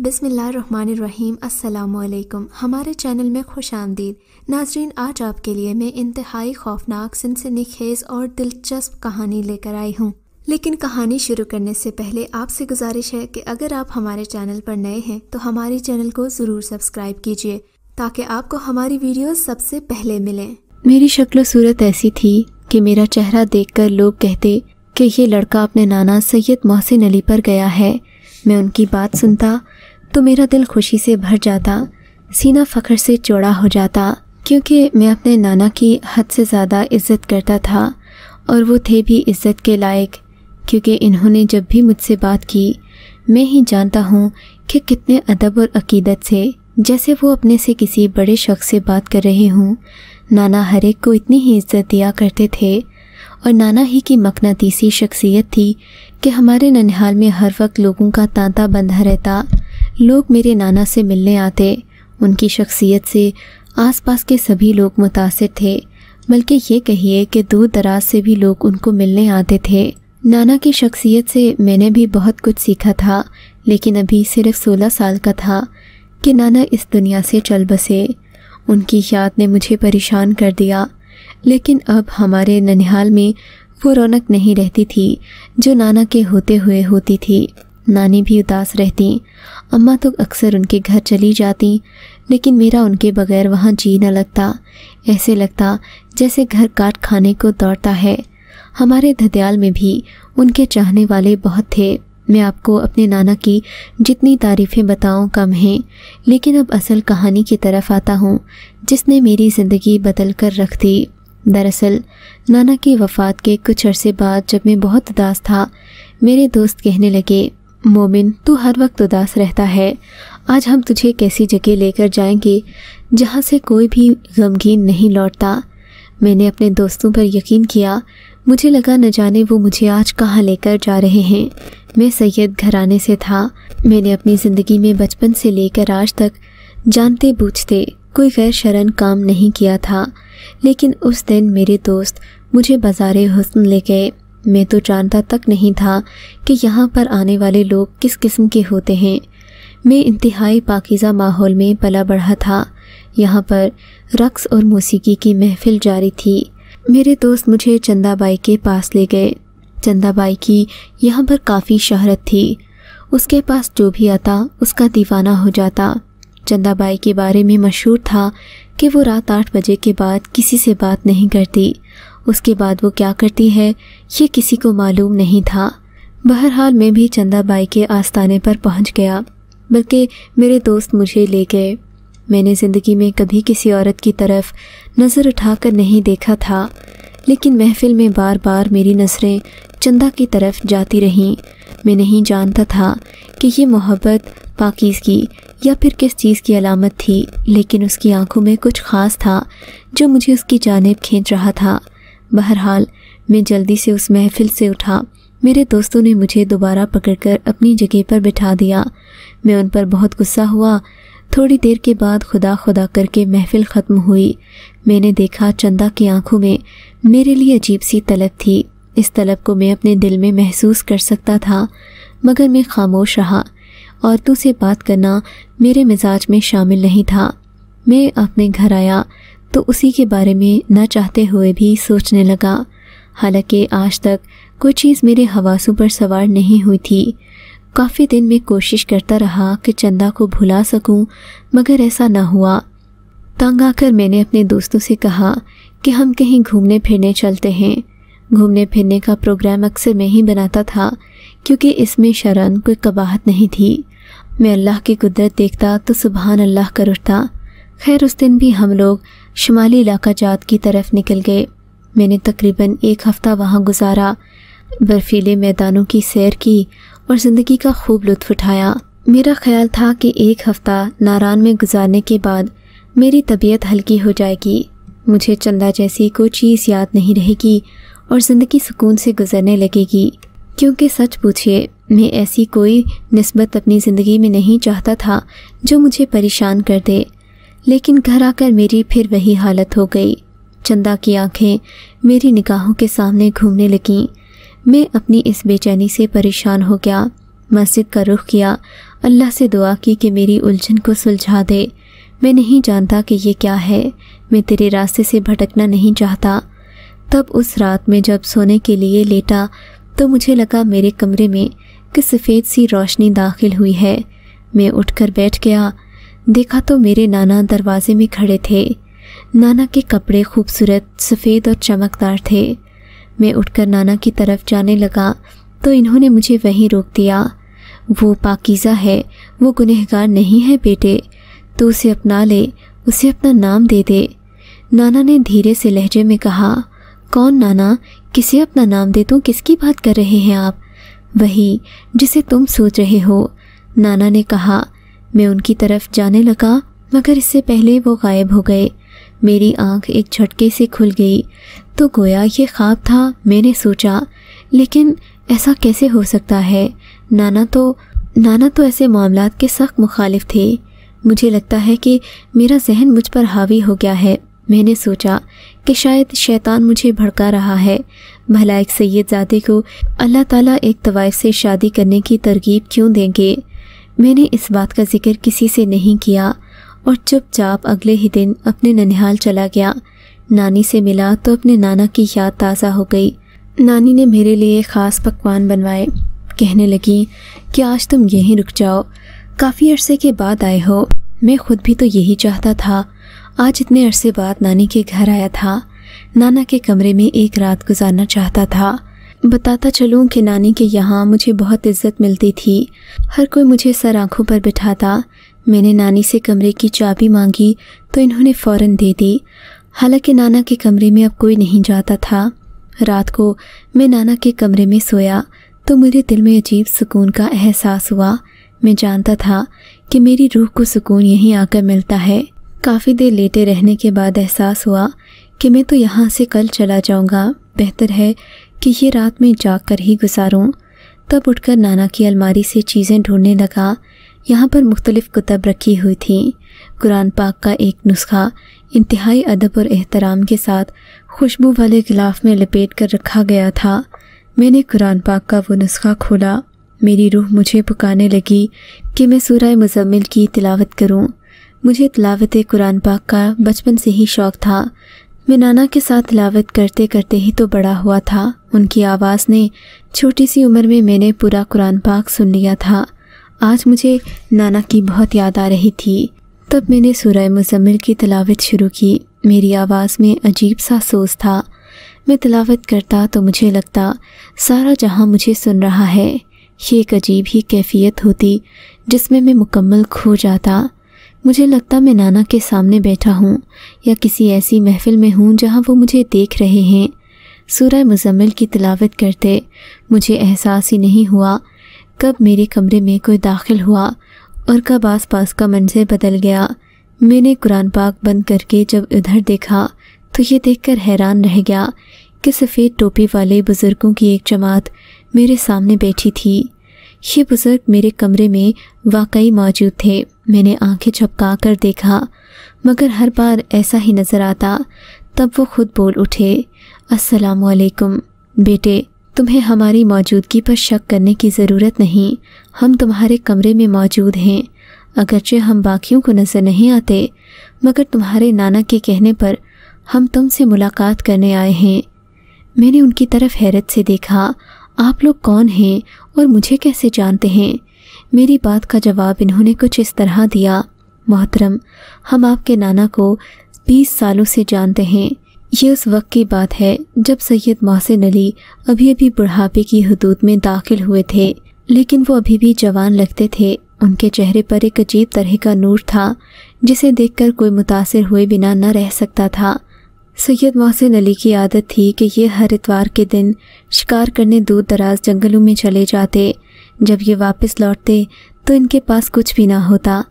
बिसमीम् अल्लाम हमारे चैनल में खुश आमदीद नाजरीन आज आपके लिए मैं इंतहाई खौफनाक सिनसनी खेज़ और दिलचस्प कहानी लेकर आई हूँ लेकिन कहानी शुरू करने से पहले आपसे गुजारिश है कि अगर आप हमारे चैनल पर नए हैं तो हमारे चैनल को ज़रूर सब्सक्राइब कीजिए ताकि आपको हमारी वीडियो सबसे पहले मिले मेरी शक्ल सूरत ऐसी थी कि मेरा चेहरा देखकर लोग कहते कि ये लड़का अपने नाना सैयद मोहसिन अली पर गया है मैं उनकी बात सुनता तो मेरा दिल खुशी से भर जाता सीना फ़ख्र से चौड़ा हो जाता क्योंकि मैं अपने नाना की हद से ज़्यादा इज़्ज़त करता था और वो थे भी इज़्ज़त के लायक क्योंकि इन्होंने जब भी मुझसे बात की मैं ही जानता हूँ कि कितने अदब और अकीदत से जैसे वो अपने से किसी बड़े शख्स से बात कर रहे हूँ नाना हर एक को इतनी ही इज्जत दिया करते थे और नाना ही की मकनातीसी शख्सियत थी कि हमारे ननिहाल में हर वक्त लोगों का तांता बंधा रहता लोग मेरे नाना से मिलने आते उनकी शख्सियत से आसपास के सभी लोग मुतासर थे बल्कि ये कहिए कि दूर दराज से भी लोग उनको मिलने आते थे नाना की शख्सियत से मैंने भी बहुत कुछ सीखा था लेकिन अभी सिर्फ सोलह साल का था कि नाना इस दुनिया से चल बसे उनकी याद ने मुझे परेशान कर दिया लेकिन अब हमारे ननिहाल में वो रौनक नहीं रहती थी जो नाना के होते हुए होती थी नानी भी उदास रहती अम्मा तो अक्सर उनके घर चली जाती लेकिन मेरा उनके बगैर वहाँ जी न लगता ऐसे लगता जैसे घर काट खाने को दौड़ता है हमारे ददयाल में भी उनके चाहने वाले बहुत थे मैं आपको अपने नाना की जितनी तारीफ़ें बताऊं कम हैं लेकिन अब असल कहानी की तरफ आता हूँ जिसने मेरी ज़िंदगी बदल कर रख दी दरअसल नाना की वफ़ात के कुछ अरसे बाद जब मैं बहुत उदास था मेरे दोस्त कहने लगे मोमिन तू हर वक्त उदास रहता है आज हम तुझे एक ऐसी जगह लेकर जाएंगे जहाँ से कोई भी गमगीन नहीं लौटता मैंने अपने दोस्तों पर यकीन किया मुझे लगा न जाने वो मुझे आज कहाँ लेकर जा रहे हैं मैं सैयद घराने से था मैंने अपनी ज़िंदगी में बचपन से लेकर आज तक जानते बूझते कोई गैर शरण काम नहीं किया था लेकिन उस दिन मेरे दोस्त मुझे बाजार हुसन ले गए मैं तो जानता तक नहीं था कि यहाँ पर आने वाले लोग किस किस्म के होते हैं मैं इंतहाई पाकिज़ा माहौल में पला बढ़ा था यहाँ पर रक्स और मौसीकी की महफिल जारी थी मेरे दोस्त मुझे चंदाबाई के पास ले गए चंदाबाई की यहाँ पर काफ़ी शहरत थी उसके पास जो भी आता उसका दीवाना हो जाता चंदाबाई के बारे में मशहूर था कि वो रात आठ बजे के बाद किसी से बात नहीं करती उसके बाद वो क्या करती है ये किसी को मालूम नहीं था बहरहाल मैं भी चंदा बाई के आस्थाने पर पहुंच गया बल्कि मेरे दोस्त मुझे ले गए मैंने ज़िंदगी में कभी किसी औरत की तरफ नज़र उठाकर नहीं देखा था लेकिन महफिल में बार बार मेरी नज़रें चंदा की तरफ जाती रहीं मैं नहीं जानता था कि ये मोहब्बत पाकिजगी या फिर किस चीज़ की अलामत थी लेकिन उसकी आंखों में कुछ ख़ास था जो मुझे उसकी जानब खींच रहा था बहरहाल मैं जल्दी से उस महफिल से उठा मेरे दोस्तों ने मुझे दोबारा पकड़कर अपनी जगह पर बिठा दिया मैं उन पर बहुत गुस्सा हुआ थोड़ी देर के बाद खुदा खुदा करके महफिल ख़त्म हुई मैंने देखा चंदा की आंखों में मेरे लिए अजीब सी तलब थी इस तलब को मैं अपने दिल में महसूस कर सकता था मगर मैं खामोश रहा औरतों से बात करना मेरे मिजाज में शामिल नहीं था मैं अपने घर आया तो उसी के बारे में न चाहते हुए भी सोचने लगा हालांकि आज तक कोई चीज़ मेरे हवासों पर सवार नहीं हुई थी काफ़ी दिन में कोशिश करता रहा कि चंदा को भुला सकूं, मगर ऐसा ना हुआ तंग आकर मैंने अपने दोस्तों से कहा कि हम कहीं घूमने फिरने चलते हैं घूमने फिरने का प्रोग्राम अक्सर मैं ही बनाता था क्योंकि इसमें शरण कोई कबाहत नहीं थी मैं अल्लाह की कुदरत देखता तो सुबहान अल्लाह कर उठता खैर उस दिन भी हम लोग शुमाली इलाका जात की तरफ निकल गए मैंने तकरीबन एक हफ़्ता वहाँ गुजारा बर्फीले मैदानों की सैर की और ज़िंदगी का खूब लुत्फ उठाया मेरा ख्याल था कि एक हफ़्ता नारान में गुजारने के बाद मेरी तबीयत हल्की हो जाएगी मुझे चंदा जैसी कोई चीज़ याद नहीं रहेगी और ज़िंदगी सुकून से गुजरने लगेगी क्योंकि सच पूछिए मैं ऐसी कोई नस्बत अपनी ज़िंदगी में नहीं चाहता था जो मुझे परेशान कर दे लेकिन घर आकर मेरी फिर वही हालत हो गई चंदा की आंखें मेरी निगाहों के सामने घूमने लगीं मैं अपनी इस बेचैनी से परेशान हो गया मस्जिद का रुख किया अल्लाह से दुआ की कि मेरी उलझन को सुलझा दे मैं नहीं जानता कि यह क्या है मैं तेरे रास्ते से भटकना नहीं चाहता तब उस रात में जब सोने के लिए लेटा तो मुझे लगा मेरे कमरे में कि सफ़ेद सी रोशनी दाखिल हुई है मैं उठकर बैठ गया देखा तो मेरे नाना दरवाजे में खड़े थे नाना के कपड़े खूबसूरत सफ़ेद और चमकदार थे मैं उठकर नाना की तरफ जाने लगा तो इन्होंने मुझे वहीं रोक दिया वो पाकिज़ा है वो गुनहगार नहीं है बेटे तो उसे अपना ले उसे अपना नाम दे दे नाना ने धीरे से लहजे में कहा कौन नाना किसे अपना नाम दे तू किसकी बात कर रहे हैं आप वही जिसे तुम सोच रहे हो नाना ने कहा मैं उनकी तरफ जाने लगा मगर इससे पहले वो गायब हो गए मेरी आंख एक झटके से खुल गई तो गोया ये ख्वाब था मैंने सोचा लेकिन ऐसा कैसे हो सकता है नाना तो नाना तो ऐसे मामला के सख्त मुखालिफ थे मुझे लगता है कि मेरा जहन मुझ पर हावी हो गया है मैंने सोचा कि शायद शैतान मुझे भड़का रहा है भला एक जादे को अल्लाह ताला एक तवायफ से शादी करने की तरगीब क्यों देंगे मैंने इस बात का जिक्र किसी से नहीं किया और चुपचाप अगले ही दिन अपने ननिहाल चला गया नानी से मिला तो अपने नाना की याद ताज़ा हो गई नानी ने मेरे लिए ख़ास पकवान बनवाए कहने लगी कि आज तुम यहीं रुक जाओ काफ़ी अरसे के बाद आए हो मैं खुद भी तो यही चाहता था आज इतने अरसे बाद नानी के घर आया था नाना के कमरे में एक रात गुजारना चाहता था बताता चलूँ कि नानी के यहाँ मुझे बहुत इज्जत मिलती थी हर कोई मुझे सर आंखों पर बिठाता मैंने नानी से कमरे की चाबी मांगी तो इन्होंने फ़ौरन दे दी हालांकि नाना के कमरे में अब कोई नहीं जाता था रात को मैं नाना के कमरे में सोया तो मेरे दिल में अजीब सुकून का एहसास हुआ मैं जानता था कि मेरी रूह को सुकून यहीं आकर मिलता है काफ़ी देर लेटे रहने के बाद एहसास हुआ कि मैं तो यहाँ से कल चला जाऊँगा बेहतर है कि ये रात में जाग कर ही गुजारूँ तब उठकर नाना की अलमारी से चीज़ें ढूंढने लगा यहाँ पर मुख्तलिफ कुतब रखी हुई थी कुरान पाक का एक नुस्खा इंतहाई अदब और एहतराम के साथ खुशबू वाले गिलाफ में लपेट कर रखा गया था मैंने कुरान पाक का वो नुस्खा खोला मेरी रूह मुझे पुकाने लगी कि मैं सूरह मुजम्मिल की तिलावत करूँ मुझे तिलावत कुरान पाक का बचपन से ही शौक़ था मैं नाना के साथ लावत करते करते ही तो बड़ा हुआ था उनकी आवाज़ ने छोटी सी उम्र में मैंने पूरा कुरान पाक सुन लिया था आज मुझे नाना की बहुत याद आ रही थी तब मैंने सूरह मुजम्मिल की तलावत शुरू की मेरी आवाज़ में अजीब सा सोच था मैं तलावत करता तो मुझे लगता सारा जहां मुझे सुन रहा है ये एक अजीब ही कैफियत होती जिसमें मैं मुकम्मल खो जाता मुझे लगता मैं नाना के सामने बैठा हूँ या किसी ऐसी महफिल में हूँ जहाँ वो मुझे देख रहे हैं सूरह मुजम्मिल की तलावत करते मुझे एहसास ही नहीं हुआ कब मेरे कमरे में कोई दाखिल हुआ और कब आस पास का मंजर बदल गया मैंने कुरान पाक बंद करके जब उधर देखा तो ये देखकर हैरान रह गया कि सफ़ेद टोपी वाले बुज़ुर्गों की एक जमात मेरे सामने बैठी थी ये बुजुर्ग मेरे कमरे में वाकई मौजूद थे मैंने आंखें झपका कर देखा मगर हर बार ऐसा ही नज़र आता तब वो खुद बोल उठे असलकुम बेटे तुम्हें हमारी मौजूदगी पर शक करने की ज़रूरत नहीं हम तुम्हारे कमरे में मौजूद हैं अगरचे हम बाकियों को नज़र नहीं आते मगर तुम्हारे नाना के कहने पर हम तुमसे मुलाकात करने आए हैं मैंने उनकी तरफ हैरत से देखा आप लोग कौन हैं और मुझे कैसे जानते हैं मेरी बात का जवाब इन्होंने कुछ इस तरह दिया मोहतरम हम आपके नाना को बीस सालों से जानते हैं ये उस वक्त की बात है जब सैयद मोहसिन अली अभी अभी बुढ़ापे की हदूद में दाखिल हुए थे लेकिन वो अभी भी जवान लगते थे उनके चेहरे पर एक अजीब तरह का नूर था जिसे देखकर कोई मुतासर हुए बिना न रह सकता था सैयद मोहसिन अली की आदत थी कि ये हर इतवार के दिन शिकार करने दूर दराज जंगलों में चले जाते जब ये वापस लौटते तो इनके पास कुछ भी ना होता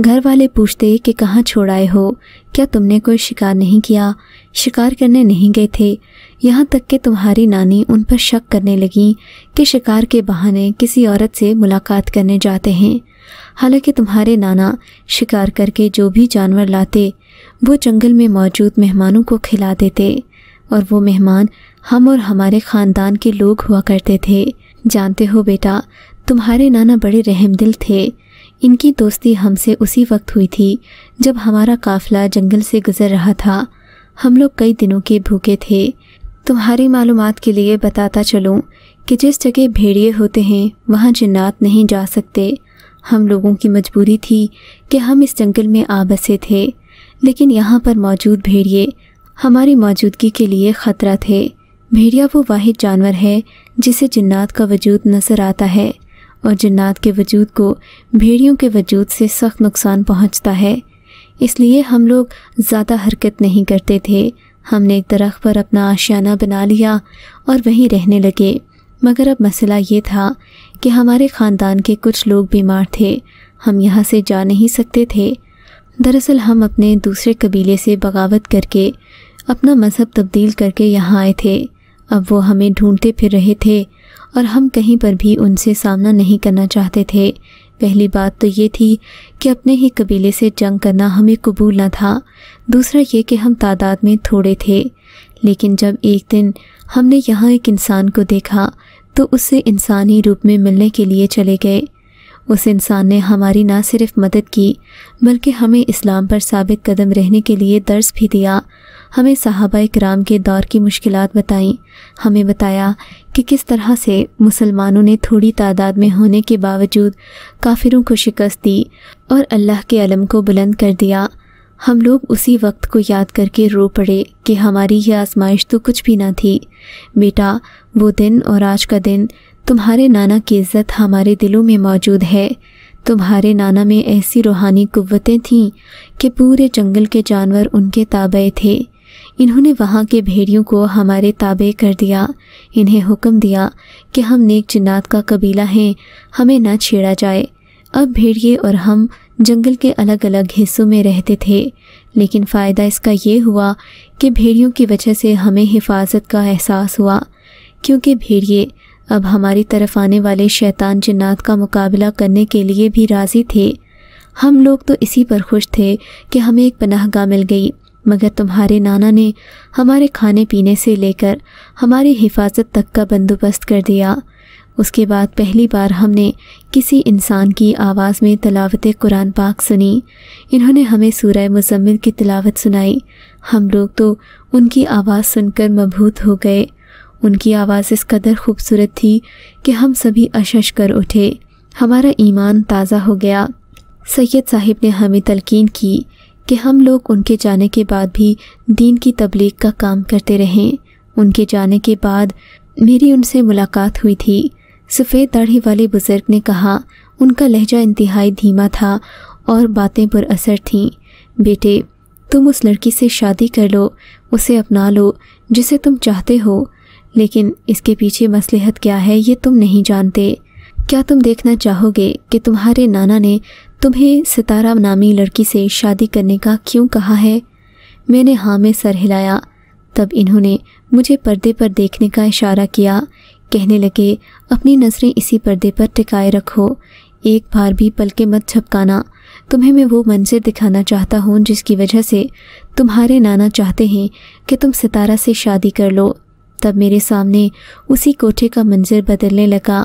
घर वाले पूछते कि कहाँ छोड़ आए हो क्या तुमने कोई शिकार नहीं किया शिकार करने नहीं गए थे यहाँ तक कि तुम्हारी नानी उन पर शक करने लगी कि शिकार के बहाने किसी औरत से मुलाकात करने जाते हैं हालांकि तुम्हारे नाना शिकार करके जो भी जानवर लाते वो जंगल में मौजूद मेहमानों को खिला देते और वो मेहमान हम और हमारे ख़ानदान के लोग हुआ करते थे जानते हो बेटा तुम्हारे नाना बड़े रहमदिल थे इनकी दोस्ती हमसे उसी वक्त हुई थी जब हमारा काफिला जंगल से गुज़र रहा था हम लोग कई दिनों के भूखे थे तुम्हारी मालूम के लिए बताता चलूँ कि जिस जगह भेड़िए होते हैं वहाँ जन्नात नहीं जा सकते हम लोगों की मजबूरी थी कि हम इस जंगल में आ बसे थे लेकिन यहाँ पर मौजूद भेड़िए हमारी मौजूदगी के लिए ख़तरा थे भेड़िया वो वाहिद जानवर है जिसे जन्नात का वजूद नज़र आता है और जन्ात के वजूद को भेड़ियों के वजूद से सख्त नुकसान पहुँचता है इसलिए हम लोग ज़्यादा हरकत नहीं करते थे हमने एक दरख्त पर अपना आशियाना बना लिया और वहीं रहने लगे मगर अब मसला ये था कि हमारे ख़ानदान के कुछ लोग बीमार थे हम यहाँ से जा नहीं सकते थे दरअसल हम अपने दूसरे कबीले से बगावत करके अपना मज़हब तब्दील करके यहाँ आए थे अब वो हमें ढूंढते फिर रहे थे और हम कहीं पर भी उनसे सामना नहीं करना चाहते थे पहली बात तो ये थी कि अपने ही कबीले से जंग करना हमें कबूल ना था दूसरा ये कि हम तादाद में थोड़े थे लेकिन जब एक दिन हमने यहाँ एक इंसान को देखा तो उससे इंसानी रूप में मिलने के लिए चले गए उस इंसान ने हमारी ना सिर्फ मदद की बल्कि हमें इस्लाम पर साबित कदम रहने के लिए दर्ज भी दिया हमें साहबा कराम के दौर की मुश्किल बताईं हमें बताया कि किस तरह से मुसलमानों ने थोड़ी तादाद में होने के बावजूद काफिरों को शिकस्त दी और अल्लाह के अलम को बुलंद कर दिया हम लोग उसी वक्त को याद करके रो पड़े कि हमारी यह आजमाइश तो कुछ भी ना थी बेटा वो दिन और आज का दिन तुम्हारे नाना की इज्जत हमारे दिलों में मौजूद है तुम्हारे नाना में ऐसी रूहानी कुतें थीं कि पूरे जंगल के जानवर उनके ताबे थे इन्होंने वहाँ के भेड़ियों को हमारे ताबे कर दिया इन्हें हुक्म दिया कि हम नेक जिन्नात का कबीला हैं हमें ना छेड़ा जाए अब भेड़िए और हम जंगल के अलग अलग हिस्सों में रहते थे लेकिन फ़ायदा इसका ये हुआ कि भेड़ियों की वजह से हमें हिफाजत का एहसास हुआ क्योंकि भेड़िए अब हमारी तरफ आने वाले शैतान जिन्नात का मुकाबला करने के लिए भी राज़ी थे हम लोग तो इसी पर खुश थे कि हमें एक गाह मिल गई मगर तुम्हारे नाना ने हमारे खाने पीने से लेकर हमारी हिफाजत तक का बंदोबस्त कर दिया उसके बाद पहली बार हमने किसी इंसान की आवाज़ में तलावत कुरान पाक सुनी इन्होंने हमें सूर्य मुजम्मिल की तलावत सुनाई हम लोग तो उनकी आवाज़ सुनकर मबहूत हो गए उनकी आवाज़ इस कदर खूबसूरत थी कि हम सभी अशश कर उठे हमारा ईमान ताज़ा हो गया सैयद साहिब ने हमें तलकिन की कि हम लोग उनके जाने के बाद भी दीन की तबलीग का काम करते रहें उनके जाने के बाद मेरी उनसे मुलाकात हुई थी सफ़ेद दाढ़ी वाले बुज़ुर्ग ने कहा उनका लहजा इंतहाई धीमा था और बातें पर असर थीं बेटे तुम उस लड़की से शादी कर लो उसे अपना लो जिसे तुम चाहते हो लेकिन इसके पीछे मसलहत क्या है ये तुम नहीं जानते क्या तुम देखना चाहोगे कि तुम्हारे नाना ने तुम्हें सितारा नामी लड़की से शादी करने का क्यों कहा है मैंने हाँ में सर हिलाया तब इन्होंने मुझे पर्दे पर देखने का इशारा किया कहने लगे अपनी नज़रें इसी पर्दे पर टिकाए रखो एक बार भी पलके मत झपकाना तुम्हें मैं वो मंजिल दिखाना चाहता हूँ जिसकी वजह से तुम्हारे नाना चाहते हैं कि तुम सितारा से शादी कर लो तब मेरे सामने उसी कोठे का मंजर बदलने लगा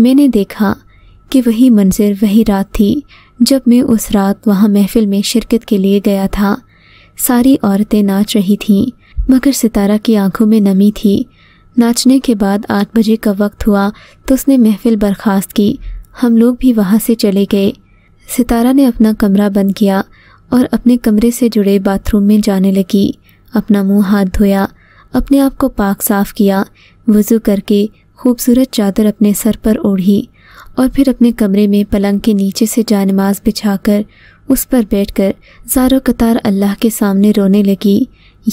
मैंने देखा कि वही मंजर वही रात थी जब मैं उस रात वहाँ महफिल में शिरकत के लिए गया था सारी औरतें नाच रही थीं मगर सितारा की आंखों में नमी थी नाचने के बाद आठ बजे का वक्त हुआ तो उसने महफिल बर्खास्त की हम लोग भी वहाँ से चले गए सितारा ने अपना कमरा बंद किया और अपने कमरे से जुड़े बाथरूम में जाने लगी अपना मुंह हाथ धोया अपने आप को पाक साफ किया वज़ू करके खूबसूरत चादर अपने सर पर ओढ़ी और फिर अपने कमरे में पलंग के नीचे से जानमाज बिछाकर उस पर बैठकर जारो कतार अल्लाह के सामने रोने लगी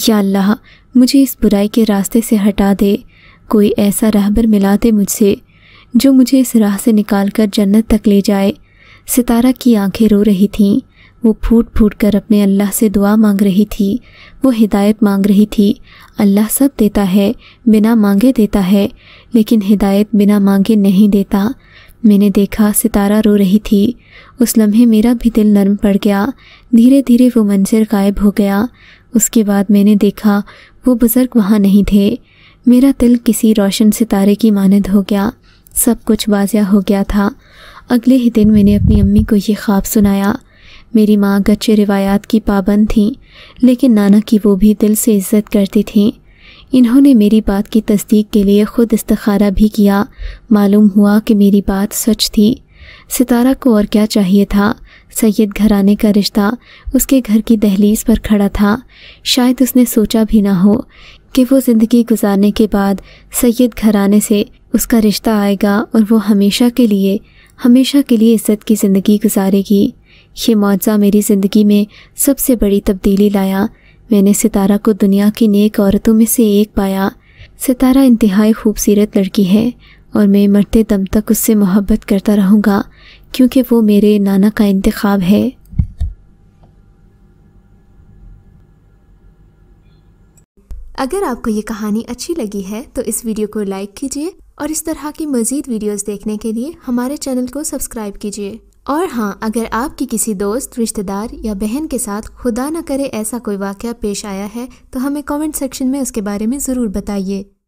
या अल्लाह मुझे इस बुराई के रास्ते से हटा दे कोई ऐसा रहबर मिला दे मुझसे जो मुझे इस राह से निकाल कर जन्नत तक ले जाए सितारा की आंखें रो रही थीं वो फूट फूट कर अपने अल्लाह से दुआ मांग रही थी वो हिदायत मांग रही थी अल्लाह सब देता है बिना मांगे देता है लेकिन हिदायत बिना मांगे नहीं देता मैंने देखा सितारा रो रही थी उस लम्हे मेरा भी दिल नरम पड़ गया धीरे धीरे वो मंजर गायब हो गया उसके बाद मैंने देखा वो बुज़ुर्ग वहाँ नहीं थे मेरा दिल किसी रोशन सितारे की मानद हो गया सब कुछ वाजिया हो गया था अगले ही दिन मैंने अपनी अम्मी को ये ख्वाब सुनाया मेरी माँ गच्चे रिवायात की पाबंद थीं लेकिन नाना की वो भी दिल से इज्जत करती थीं इन्होंने मेरी बात की तस्दीक के लिए ख़ुद इस्तखारा भी किया मालूम हुआ कि मेरी बात सच थी सितारा को और क्या चाहिए था सैयद घराने का रिश्ता उसके घर की दहलीज पर खड़ा था शायद उसने सोचा भी ना हो कि वो ज़िंदगी गुजारने के बाद सैयद घराने से उसका रिश्ता आएगा और वो हमेशा के लिए हमेशा के लिए इज्जत की ज़िंदगी गुजारेगी ये मुआवजा मेरी ज़िंदगी में सबसे बड़ी तब्दीली लाया मैंने सितारा को दुनिया की नेक औरतों में से एक पाया सितारा इंतहाई खूबसूरत लड़की है और मैं मरते दम तक उससे मोहब्बत करता रहूँगा क्योंकि वो मेरे नाना का इंतखब है अगर आपको ये कहानी अच्छी लगी है तो इस वीडियो को लाइक कीजिए और इस तरह की मज़ीद वीडियोस देखने के लिए हमारे चैनल को सब्सक्राइब कीजिए और हाँ अगर आपकी किसी दोस्त रिश्तेदार या बहन के साथ खुदा ना करे ऐसा कोई वाक़ पेश आया है तो हमें कमेंट सेक्शन में उसके बारे में ज़रूर बताइए